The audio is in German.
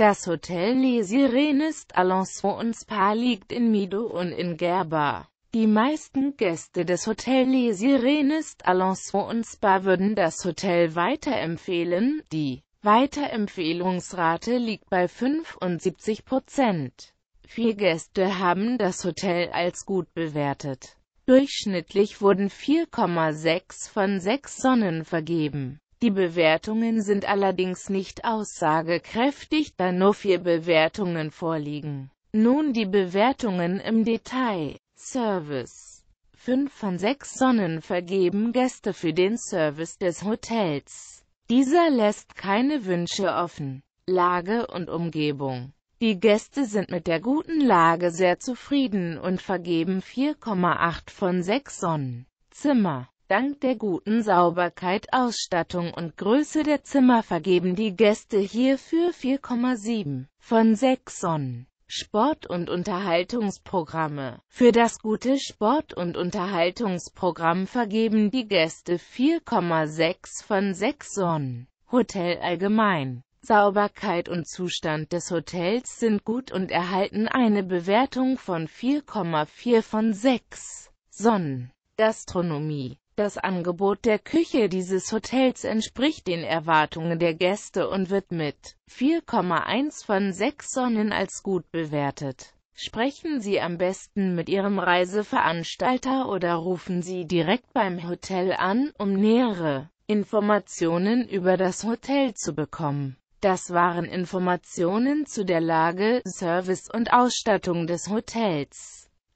Das Hotel Les Sirenes d'Alençon und Spa liegt in Mido und in Gerba. Die meisten Gäste des Hotel Les Sirenes d'Alençon und Spa würden das Hotel weiterempfehlen, die Weiterempfehlungsrate liegt bei 75 Prozent. Vier Gäste haben das Hotel als gut bewertet. Durchschnittlich wurden 4,6 von 6 Sonnen vergeben. Die Bewertungen sind allerdings nicht aussagekräftig, da nur vier Bewertungen vorliegen. Nun die Bewertungen im Detail. Service 5 von 6 Sonnen vergeben Gäste für den Service des Hotels. Dieser lässt keine Wünsche offen. Lage und Umgebung die Gäste sind mit der guten Lage sehr zufrieden und vergeben 4,8 von 6 Sonnen. Zimmer Dank der guten Sauberkeit, Ausstattung und Größe der Zimmer vergeben die Gäste hierfür 4,7 von 6 Sonnen. Sport- und Unterhaltungsprogramme. Für das gute Sport- und Unterhaltungsprogramm vergeben die Gäste 4,6 von 6 Sonnen. Hotel allgemein. Sauberkeit und Zustand des Hotels sind gut und erhalten eine Bewertung von 4,4 von 6 Sonnen. Gastronomie das Angebot der Küche dieses Hotels entspricht den Erwartungen der Gäste und wird mit 4,1 von 6 Sonnen als gut bewertet. Sprechen Sie am besten mit Ihrem Reiseveranstalter oder rufen Sie direkt beim Hotel an, um nähere Informationen über das Hotel zu bekommen. Das waren Informationen zu der Lage, Service und Ausstattung des Hotels.